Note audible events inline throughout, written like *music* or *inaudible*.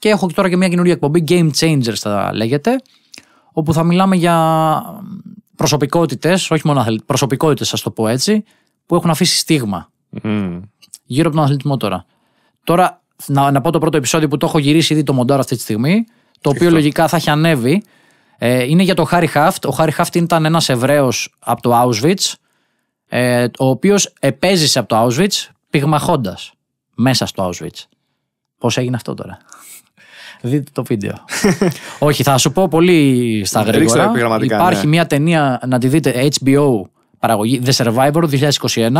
Και έχω τώρα και μια καινούργια εκπομπή, Game Changers θα λέγεται, όπου θα μιλάμε για προσωπικότητες, όχι μόνο αθλητέ, προσωπικότητες, ας το πω έτσι, που έχουν αφήσει στίγμα. Mm. Γύρω από τον αθλητισμό τώρα. Τώρα, να, να πω το πρώτο επεισόδιο που το έχω γυρίσει ήδη το μοντάρο αυτή τη στιγμή, το οποίο λογικά θα έχει ανέβει. Ε, είναι για το Χάρι Χαφτ. Ο Χάρι Χαφτ ήταν ένας Εβραίος από το Auschwitz, ε, ο οποίος επέζησε από το Auschwitz πυγμαχώντας μέσα στο Auschwitz. Πώς έγινε αυτό τώρα. Δείτε το βίντεο. *laughs* Όχι, θα σου πω πολύ στα γρήγορα. Ναι. Υπάρχει μια ταινία να τη δείτε HBO παραγωγή The Survivor 2021.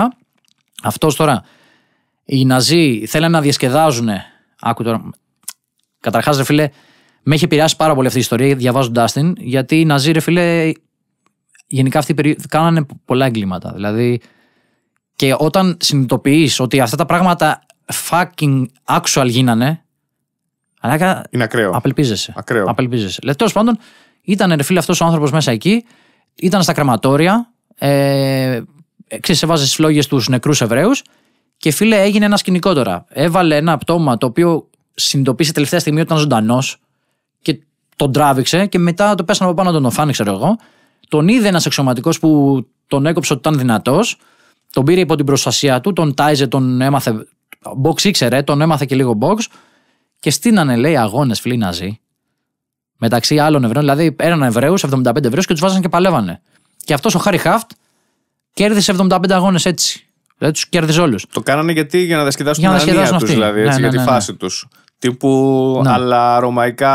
Αυτός τώρα. Οι Ναζί θέλανε να διασκεδάζουν. Άκου τώρα. Καταρχάς, ρε φίλε, με έχει επηρεάσει πάρα πολύ αυτή η ιστορία διαβάζοντά την, γιατί οι Ναζί, ρε φίλε, γενικά αυτή η κάνανε πολλά εγκλήματα. Δηλαδή, και όταν συνειδητοποιείς ότι αυτά τα πράγματα fucking actual γίνανε, αλλά είναι ακραίο. Απελπίζεσαι. Ακραίο. Απελπίζεσαι. Λέει, τέλος πάντων, ήταν ρε φίλε αυτός ο άνθρωπος μέσα εκεί, ήταν στα κρεματόρια, ε, ε ξεσεβάζε τι φλόγε του νεκρούς Εβραίους και φίλε έγινε ένα σκηνικό τώρα. Έβαλε ένα πτώμα το οποίο συνειδητοποίησε τελευταία στιγμή ότι ήταν ζωντανός και τον τράβηξε και μετά το πέσανε από πάνω τον οφάνη, ξέρω εγώ. Τον είδε ένας εξωματικός που τον έκοψε ότι ήταν δυνατός, τον πήρε υπό την προστασία του, τον τάιζε, τον έμαθε. Box ήξερε, τον έμαθε και λίγο box και στείνανε, λέει, αγώνες φίλοι Ναζί. Μεταξύ άλλων Εβραίων, δηλαδή έναν Εβραίους, 75 Εβραίους και τους βάζανε και παλεύανε. Και αυτός ο Χάρι Χαφτ κέρδισε 75 αγώνες έτσι. Δηλαδή τους κέρδισε όλους. Το κάνανε γιατί για να διασκεδάσουν για να την του, δηλαδή, ναι, έτσι, ναι, για τη ναι, φάση τους. Τύπου ναι. αλλά ρωμαϊκά,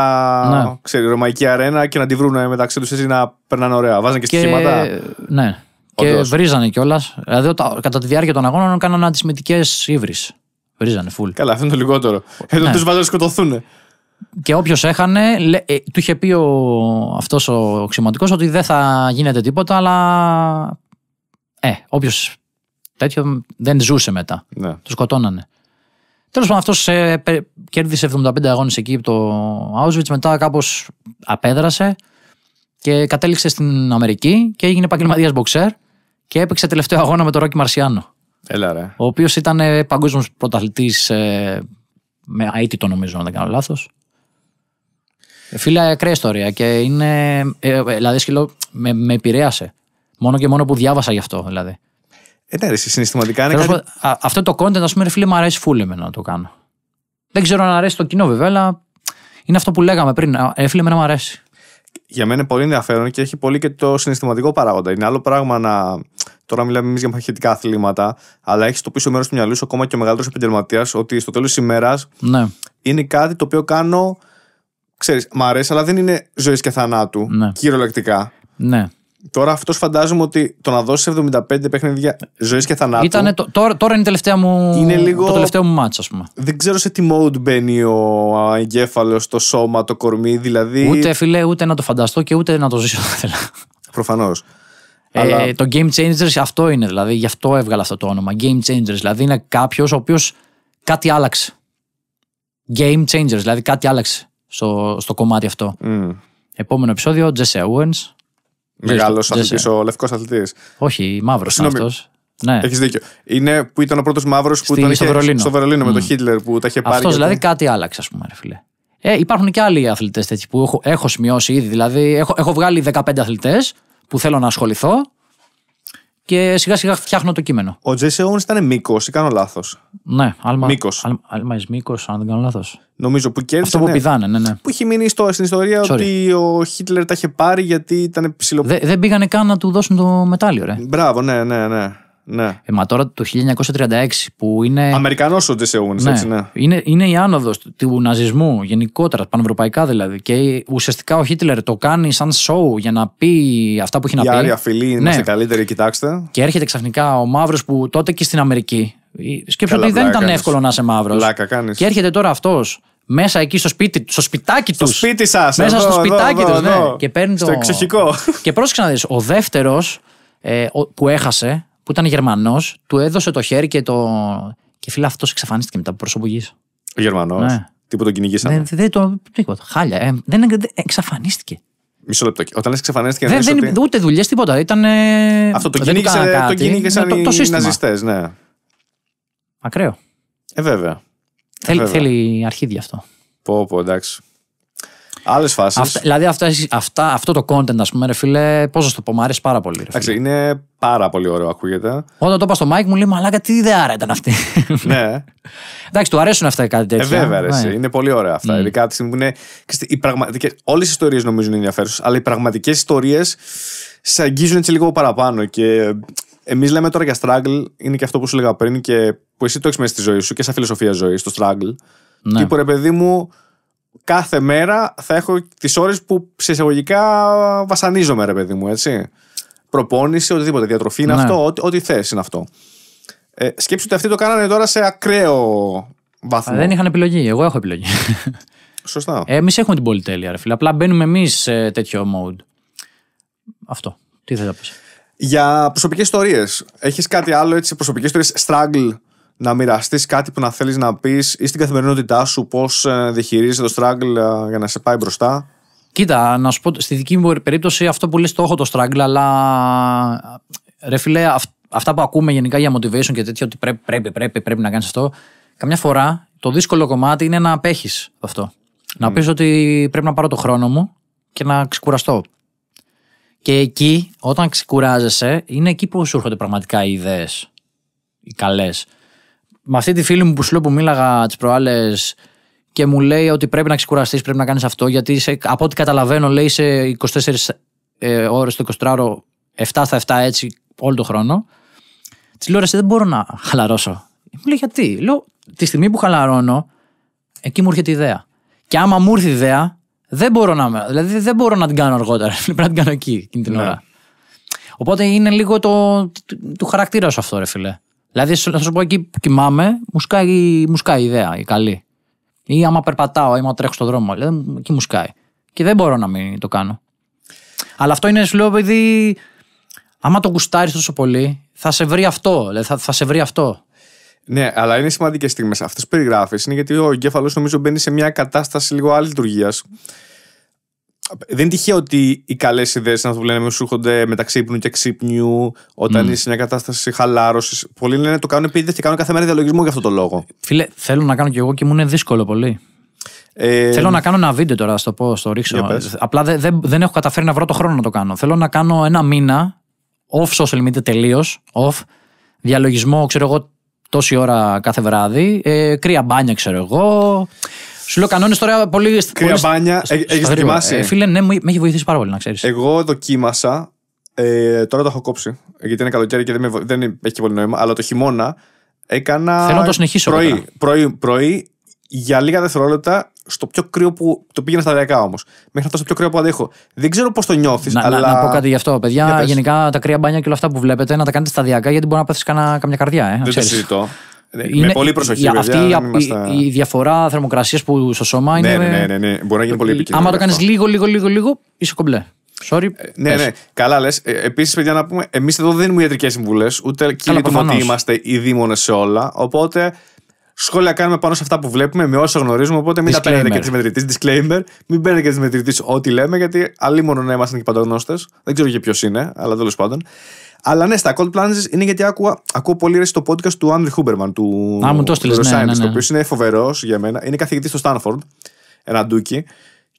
ναι. ξέρει, ρωμαϊκή αρένα και να τη βρουν μεταξύ τους έτσι να περνάνε ωραία. Βάζανε και, και... στοιχήματα. Ναι. Και βρίζανε κιόλας. Δηλαδή, κατά τη διάρκεια των αγώνων κάνανε αντισημητικέ ύβρι. Βρίζανε φουλ. Καλά, αυτό είναι το λιγότερο. Εδώ ναι. τους βάζανε σκοτωθούν. Και όποιος έχανε, ε, του είχε πει ο, αυτός ο ξηματικό ότι δεν θα γίνεται τίποτα, αλλά ε, όποιος τέτοιο δεν ζούσε μετά. Ναι. Τους σκοτώνανε. Τέλος πάντων, αυτός ε, κέρδισε 75 αγώνες εκεί από το Auschwitz. Μετά κάπως απέδρασε και κατέληξε στην Αμερική και έγινε επαγγελματίας μποξέρ και έπαιξε τελευταίο αγώνα με τον Ρόκι Μαρσιάνο. Έλα, ρε. Ο οποίος ήταν ε, παγκόσμιος πρωταθλητής ε, με αίτητο, το νομίζω, αν δεν κάνω λάθος. Ε, φίλε, ακραία ιστορία και είναι. Ε, ε δηλαδή, σκυλό, με, με επηρέασε. Μόνο και μόνο που διάβασα γι' αυτό, δηλαδή. Ε, ναι, συναισθηματικά είναι Αυτό το content, ας πούμε, φίλε, μου αρέσει φούλε με να το κάνω. Δεν ξέρω αν αρέσει το κοινό, βέβαια, αλλά είναι αυτό που λέγαμε πριν. Ε, φίλε, να μου αρέσει. Για μένα είναι πολύ ενδιαφέρον και έχει πολύ και το συναισθηματικό παράγοντα. Είναι άλλο πράγμα να Τώρα μιλάμε εμείς για μαχητικά αθλήματα, αλλά έχεις το πίσω μέρος του μυαλού σου ακόμα και ο μεγαλύτερος επαγγελματίας ότι στο τέλος της ημέρας ναι. είναι κάτι το οποίο κάνω. ξέρεις, μ' αρέσει, αλλά δεν είναι ζωής και θανάτου. Ναι. Κυριολεκτικά. Ναι. Τώρα αυτός φαντάζομαι ότι το να δώσεις 75 παιχνίδια ζωής και θανάτου. το, τώρα, είναι, τελευταία μου, το τελευταίο μου μάτσο, ας πούμε. Δεν ξέρω σε τι mode μπαίνει ο εγκέφαλος, το σώμα, το κορμί. Δηλαδή... Ούτε φιλέ, ούτε να το φανταστώ και ούτε να το ζήσω. Προφανώς. Ε, το Game Changers αυτό είναι δηλαδή, γι' αυτό έβγαλα αυτό το όνομα. Game Changers, δηλαδή είναι κάποιος ο οποίος κάτι άλλαξε. Game Changers, δηλαδή κάτι άλλαξε στο, στο κομμάτι αυτό. Επόμενο επεισόδιο, Jesse Owens. Μεγάλος αθλητής, ο λευκός αθλητής. Όχι, μαύρος είναι αυτός. Ναι. Έχεις δίκιο. Είναι που ήταν ο πρώτος μαύρος που ήταν στο Βερολίνο, στο Βερολίνο με τον Χίτλερ που τα είχε πάρει. Αυτός δηλαδή κάτι άλλαξε, ας πούμε, ρε φίλε. Ε, υπάρχουν και άλλοι αθλητές που έχω, έχω σημειώσει ήδη. Δηλαδή, έχω, έχω βγάλει 15 αθλητές που θέλω να ασχοληθώ και σιγά σιγά φτιάχνω το κείμενο. Ο Τζέσσε Owens ήταν μήκος ή κάνω λάθος. Ναι, άλμα. Μήκο. Άλμα μήκος, αν δεν κάνω λάθος. Νομίζω που κέρδισε. Αυτό που ναι. πηδάνε, ναι, ναι. Που έχει μείνει στην ιστορία ότι ο Χίτλερ τα είχε πάρει γιατί ήταν ψηλό. δεν πήγανε καν να του δώσουν το μετάλλιο, ρε. Μπράβο, ναι, ναι, ναι. Ναι. Ε, μα τώρα το 1936 που είναι. Αμερικανός ο Τζεσέ ναι. έτσι, ναι. Είναι, είναι η άνοδος του ναζισμού γενικότερα, πανευρωπαϊκά δηλαδή. Και ουσιαστικά ο Χίτλερ το κάνει σαν σοου για να πει αυτά που έχει να πει. Άρια αφιλή, είναι σε καλύτερη, κοιτάξτε. Και έρχεται ξαφνικά ο μαύρος που τότε και στην Αμερική. Σκέφτομαι ότι δεν ήταν εύκολο να είσαι μαύρος. Και έρχεται τώρα αυτός μέσα εκεί στο σπίτι στο σπιτάκι του. Στο σπίτι σας. Μέσα στο σπιτάκι τους. Ναι. Και παίρνει το. εξοχικό. Και πρόσεξε να δεις. Ο δεύτερος ε, που έχασε που ήταν Γερμανός, του έδωσε το χέρι και το. Και φίλε, αυτός εξαφανίστηκε μετά από προσωπική. Ο Γερμανός. Ναι. Τι που τον κυνηγήσανε. Δεν, ναι, δεν το. Τίποτα. Χάλια. Ε, δεν, δεν, εξαφανίστηκε. Μισό λεπτό. Όταν λες εξαφανίστηκε. Δεν, δεν, ότι... Ούτε δουλειές, τίποτα. Ήταν, αυτό το κυνήγησε. Το ναι, το οι ναζιστές, ναι. Ακραίο. Ε, βέβαια. Θέλει, ε, βέβαια. θέλει αρχίδι αυτό. Πω, πω, εντάξει. Άλλες φάσεις. Δηλαδή, αυτά, αυτά, αυτό το content, ας πούμε, ρε φίλε, πώς να το πω, μου αρέσει πάρα πολύ. Εντάξει, είναι πάρα πολύ ωραίο, ακούγεται. Όταν το είπα στο Mike, μου λέει Μαλάκα, τι ιδέα ήταν αυτή. *laughs* ναι. Εντάξει, του αρέσουν αυτά κάτι ε, τέτοια. Ε, βέβαια, ρε, ναι. είναι πολύ ωραία αυτά. Mm. Ειδικά τη στιγμή που είναι. Όλες οι ιστορίες νομίζω είναι ενδιαφέρουσες, αλλά οι πραγματικές ιστορίες σε αγγίζουν έτσι λίγο παραπάνω. Και εμείς λέμε τώρα για struggle, είναι και αυτό που σου λέγα πριν και που εσύ το έχεις μέσα στη ζωή σου και σαν φιλοσοφία ζωής, το struggle. Ναι. Τύπου ρε παιδί μου, κάθε μέρα θα έχω τις ώρες που σε βασανίζομαι, ρε παιδί μου, έτσι. Προπόνηση, οτιδήποτε. Διατροφή είναι ναι. αυτό, ό,τι, ό,τι θες είναι αυτό. Ε, σκέψου ότι αυτοί το κάνανε τώρα σε ακραίο βάθμο. δεν είχαν επιλογή. Εγώ έχω επιλογή. Σωστά. Ε, εμείς έχουμε την πολυτέλεια, ρε φίλε. Απλά μπαίνουμε εμείς σε τέτοιο mode. Αυτό. Τι θες να πεις. Για προσωπικές ιστορίες. Έχεις κάτι άλλο έτσι, προσωπικές ιστορίες, struggle να μοιραστείς κάτι που να θέλεις να πεις ή στην καθημερινότητά σου, πώς ε, διαχειρίζεσαι το struggle ε, για να σε πάει μπροστά. Κοίτα, να σου πω, στη δική μου περίπτωση αυτό που λες το έχω το struggle, αλλά ρε φίλε, αυτά που ακούμε γενικά για motivation και τέτοια, ότι πρέπει, πρέπει, πρέπει, πρέπει να κάνεις αυτό, καμιά φορά το δύσκολο κομμάτι είναι να απέχεις αυτό. Να mm. πεις ότι πρέπει να πάρω το χρόνο μου και να ξεκουραστώ. Και εκεί, όταν ξεκουράζεσαι, είναι εκεί που σου έρχονται πραγματικά οι ιδέες, οι καλές με αυτή τη φίλη μου που σου λέω που μίλαγα τις προάλλες και μου λέει ότι πρέπει να ξεκουραστείς, πρέπει να κάνεις αυτό, γιατί σε, από ό,τι καταλαβαίνω, λέει σε 24 ε, ώρες το 24ωρο, 7 θα 7 έτσι, όλο τον χρόνο. Της λέω δεν μπορώ να χαλαρώσω. Μου λέει γιατί. Λέω, τη στιγμή που χαλαρώνω, εκεί μου έρχεται η ιδέα. Και άμα μου έρθει η ιδέα, δεν μπορώ να, δηλαδή δεν μπορώ να την κάνω αργότερα. *laughs* Πρέπει να την κάνω εκεί, εκείνη την ναι. ώρα. Οπότε είναι λίγο το, του το χαρακτήρα σου αυτό, ρε φίλε. Δηλαδή, να σου πω εκεί που κοιμάμαι, μου σκάει, μου σκάει η ιδέα, η καλή. Ή άμα περπατάω, ή άμα τρέχω στον δρόμο. Δηλαδή, εκεί μου σκάει. Και δεν μπορώ να μην το κάνω. Αλλά αυτό είναι, σου λέω, επειδή άμα το γουστάρεις τόσο πολύ, θα σε βρει αυτό. Δηλαδή, θα, σε βρει αυτό. Ναι, αλλά είναι σημαντικές στιγμές. Αυτές που περιγράφεις είναι γιατί ο εγκέφαλος νομίζω μπαίνει σε μια κατάσταση λίγο άλλη λειτουργίας δεν είναι τυχαίο ότι οι καλές ιδέες, να το λένε, σου έρχονται μεταξύ ύπνου και ξύπνιου, όταν mm. είσαι σε μια κατάσταση χαλάρωσης. Πολλοί λένε το κάνουν επίτηδε και κάνουν κάθε μέρα διαλογισμό για αυτό το λόγο. Φίλε, θέλω να κάνω κι εγώ και μου είναι δύσκολο πολύ. Ε... Θέλω να κάνω ένα βίντεο τώρα, στο το πω, στο ρίξω. Απλά δεν, έχω καταφέρει να βρω το χρόνο να το κάνω. Θέλω να κάνω ένα μήνα off social media τελείως, off, διαλογισμό, ξέρω εγώ, τόση ώρα κάθε βράδυ, ε, κρύα μπάνια, ξέρω εγώ. Σου λέω κανόνες τώρα πολύ. Κρύα μπάνια, έχει δοκιμάσει. Ε, φίλε, ναι, με έχει βοηθήσει πάρα πολύ να ξέρεις. Εγώ δοκίμασα. Ε, τώρα το έχω κόψει. Γιατί είναι καλοκαίρι και δεν, με, δεν έχει πολύ νόημα. Αλλά το χειμώνα έκανα. Θέλω να το συνεχίσω. Πρωί, πρωί, πρωί, πρωί για λίγα δευτερόλεπτα στο πιο κρύο που. Το πήγαινε σταδιακά όμως. Μέχρι να φτάσω στο πιο κρύο που αντέχω. Δεν ξέρω πώς το νιώθεις. Να, αλλά... να, πω κάτι γι' αυτό, παιδιά. Γενικά τα κρύα μπάνια και όλα αυτά που βλέπετε να τα κάνετε σταδιακά γιατί μπορεί να πάθεις καμιά καρδιά. Ε, δεν το συζητώ. Ναι, με πολύ προσοχή, αυτή η, η, διαφορά θερμοκρασίας που στο σώμα ναι, είναι. Ναι, ναι, ναι, ναι. Μπορεί να γίνει πολύ επικίνδυνο. Άμα το κάνει λίγο, λίγο, λίγο, λίγο, είσαι κομπλέ. Sorry, ε, ναι, ναι. Καλά λες. Ε, Επίσης, παιδιά, να πούμε, εμείς εδώ δεν δίνουμε ιατρικές συμβουλές, ούτε του ότι είμαστε οι δίμονε σε όλα. Οπότε, σχόλια κάνουμε πάνω σε αυτά που βλέπουμε, με όσα γνωρίζουμε. Οπότε, μην disclaimer. τα παίρνετε και τη μετρητή. Disclaimer. Μην παίρνετε και τη μετρητή ό,τι λέμε, γιατί αλλήμον να είμαστε και παντογνώστες. Δεν ξέρω και ποιος είναι, αλλά τέλος πάντων. Αλλά ναι, στα Cold Plunges είναι γιατί άκουα, ακούω πολύ ρες στο podcast του Άντρι Χούμπερμαν, του Α, μου το ναι, ναι, ναι. ο ναι. οποίος είναι φοβερός για μένα. Είναι καθηγητής στο Στάνφορντ, ένα ντούκι.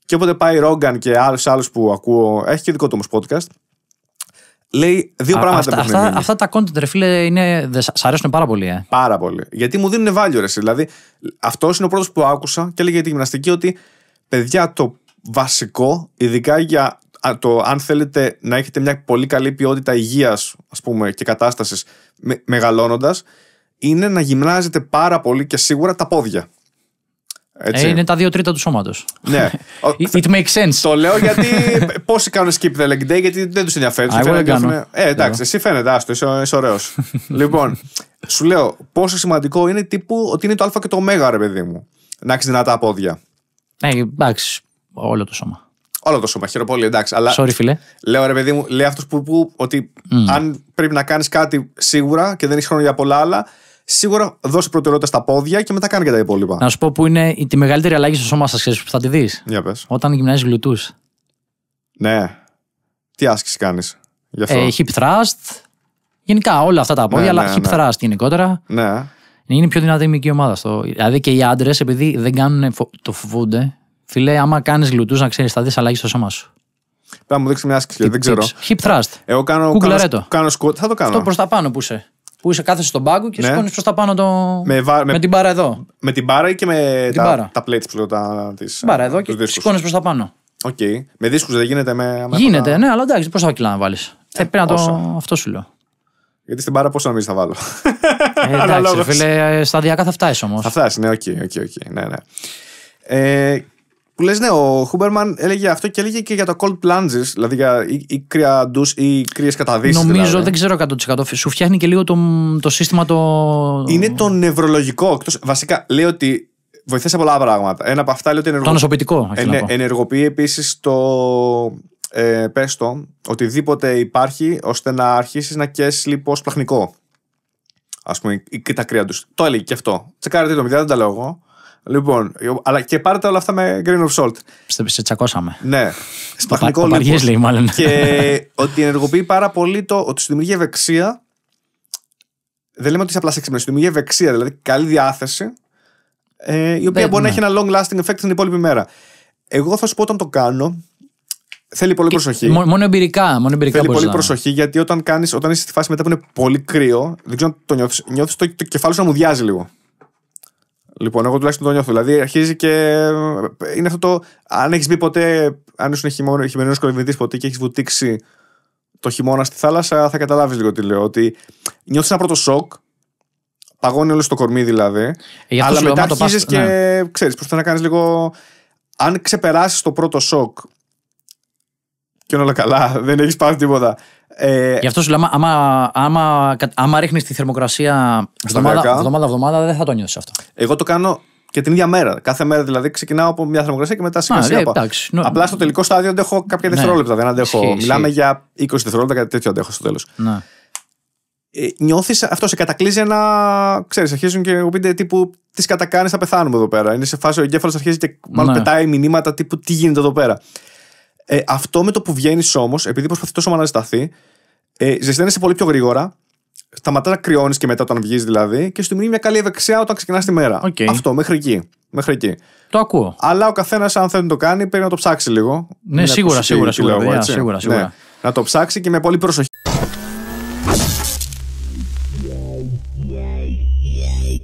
Και όποτε πάει Ρόγκαν και άλλου άλλου που ακούω, έχει και δικό του όμως podcast. Λέει δύο πράγματα αυτά, που αυτά, αυτά, τα content, ρε φίλε, είναι, δε, σ' αρέσουν πάρα πολύ. Ε. Πάρα πολύ. Γιατί μου δίνουν value, ρε. Δηλαδή, αυτός είναι ο πρώτος που άκουσα και έλεγε για τη γυμναστική ότι παιδιά το βασικό, ειδικά για το αν θέλετε να έχετε μια πολύ καλή ποιότητα υγείας, ας πούμε και κατάστασης με, είναι να γυμνάζετε πάρα πολύ και σίγουρα τα πόδια. Έτσι. Ε, είναι τα δύο τρίτα του σώματος. Ναι. *laughs* It makes sense. Το λέω γιατί *laughs* πόσοι κάνουν skip the leg day, γιατί δεν τους ενδιαφέρει. Ε, εντάξει, εσύ φαίνεται, άστο, είσαι, είσαι ωραίος. *laughs* λοιπόν, σου λέω πόσο σημαντικό είναι τύπου ότι είναι το Α και το Ω, ρε παιδί μου. Να έχεις δυνατά πόδια. Ε, εντάξει, όλο το σώμα. Όλο το σώμα, πολύ εντάξει. Αλλά Sorry, φίλε. Λέω ρε παιδί μου, λέει αυτός που, που ότι αν πρέπει να κάνεις κάτι σίγουρα και δεν έχεις χρόνο για πολλά άλλα, σίγουρα δώσει προτεραιότητα στα πόδια και μετά κάνει και τα υπόλοιπα. Να σου πω που είναι τη μεγαλύτερη αλλαγή στο σώμα σας, που θα τη δεις. Για πες. Όταν γυμνάζεις γλουτούς. Ναι. Τι άσκηση κάνεις. Ε, hip thrust. Γενικά όλα αυτά τα ναι, πόδια, αλλά ναι, hip ναι. thrust γενικότερα. Ναι. Είναι πιο δυνατή η ομάδα. Στο... Δηλαδή και οι άντρες, επειδή δεν κάνουν, το φοβούνται, Φιλέ, άμα κάνεις γλουτού, να ξέρεις, θα δεις αλλαγή στο σώμα σου. Θα μου δείξεις μια άσκηση, δεν ξέρω. Hip thrust. Εγώ κάνω, Κουκλαρέτο. κάνω, squat, θα το κάνω. Αυτό προς τα πάνω που είσαι. Που είσαι κάθεσαι στον πάγκο και ναι. σηκώνεις προς τα πάνω το. Με, με, με, την μπάρα εδώ. Με την μπάρα ή και με τα, τα plates που λέω. Τα... Τις... Μπάρα εδώ και σηκώνεις προς τα πάνω. Οκ. Okay. Με δίσκους δεν γίνεται με. Γίνεται, ναι, αλλά εντάξει, θα κιλά να βάλεις. Ε, πρέπει να το. Αυτό σου λέω. Γιατί στην πάρα πόσο νομίζεις θα βάλω. Ε, εντάξει, φίλε, ε, σταδιακά θα φτάσεις όμως. Θα φτάσεις, ναι, οκ, okay, οκ, ναι, ναι. Ε, που λες, ναι, ο Χούμπερμαν έλεγε αυτό και έλεγε και για τα cold plunges, δηλαδή για οι, κρύα ντους ή κρύες καταδύσεις. Νομίζω, δηλαδή. δεν ξέρω 100%. Σου φτιάχνει και λίγο το, το σύστημα το. Είναι το νευρολογικό. βασικά λέει ότι βοηθάει σε πολλά πράγματα. Ένα από αυτά λέει ότι ε, ναι, ενεργοποιεί. Το νοσοποιητικό. Ενε, ενεργοποιεί επίσης το. Ε, το, οτιδήποτε υπάρχει ώστε να αρχίσεις να κέσει λίγο πλαχνικό. Ας πούμε, ή τα κρύα του. Το έλεγε και αυτό. Τσεκάρετε το, μηδιά, δεν τα λέω εγώ. Λοιπόν, αλλά και πάρετε όλα αυτά με green of salt. Σε τσακώσαμε. Ναι. *laughs* Σπαχνικό λίγο. Παπαριές λέει μάλλον. Και ότι ενεργοποιεί πάρα πολύ το ότι σου δημιουργεί ευεξία. Δεν λέμε ότι είσαι απλά σεξιμένος, σου δημιουργεί ευεξία, δηλαδή καλή διάθεση, ε, η οποία Δεν, μπορεί να έχει ένα long lasting effect την υπόλοιπη μέρα. Εγώ θα σου πω όταν το κάνω, Θέλει πολύ προσοχή. Μόνο εμπειρικά. Μόνο εμπειρικά θέλει πολύ προσοχή γιατί όταν, κάνεις, όταν είσαι στη φάση μετά που είναι πολύ κρύο, δεν ξέρω αν το νιώθεις. Νιώθεις το, το κεφάλι σου να μου διάζει λίγο. Λοιπόν, εγώ τουλάχιστον το νιώθω. Δηλαδή, αρχίζει και. Ε, είναι αυτό το. Αν έχεις μπει ποτέ. Αν είσαι χειμερινός κολυμπητής ποτέ και έχεις βουτήξει το χειμώνα στη θάλασσα, θα καταλάβεις λίγο τι λέω. Ότι νιώθεις ένα πρώτο σοκ. Παγώνει όλο το κορμί δηλαδή. Ε, αλλά μετά αρχίζει και. Ναι. ξέρεις, προσπαθεί να κάνεις λίγο. Αν ξεπεράσεις το πρώτο σοκ. Και όλα καλά, *laughs* δεν έχεις πάρει τίποτα. Ε... Γι' αυτό σου λέω, άμα, άμα, άμα ρίχνεις τη θερμοκρασία εβδομάδα-εβδομάδα, δεν θα το νιώσεις αυτό. Εγώ το κάνω και την ίδια μέρα. Κάθε μέρα δηλαδή ξεκινάω από μια θερμοκρασία και μετά σιγά σιγά. Ε, Απλά στο τελικό στάδιο αντέχω κάποια ναι. δευτερόλεπτα. Ναι. Δεν αντέχω. Ισχύ, Μιλάμε ισχύ. για 20 δευτερόλεπτα, κάτι τέτοιο αντέχω στο τέλος. Ναι. Ε, Νιώθεις αυτό, σε κατακλείζει ένα. ξέρεις, αρχίζουν και μου πείτε τύπου τι κατακάνει, θα πεθάνουμε εδώ πέρα. Είναι σε φάση ο εγκέφαλος αρχίζει και μάλλον ναι. πετάει μηνύματα τύπου τι γίνεται εδώ πέρα. Ε, αυτό με το που βγαίνεις όμως, επειδή προσπαθεί τόσο να ζεσταθεί, ε, ζεσταίνεσαι πολύ πιο γρήγορα. Σταματά να κρυώνεις και μετά όταν βγεις δηλαδή. Και σου μείνει μια καλή ευεξία όταν ξεκινάς τη μέρα. Αυτό μέχρι εκεί. Μέχρι εκεί. Το ακούω. Αλλά ο καθένας, αν θέλει να το κάνει, πρέπει να το ψάξει λίγο. Ναι, σίγουρα, σίγουρα, σίγουρα, ναι. Να το ψάξει και με πολύ προσοχή.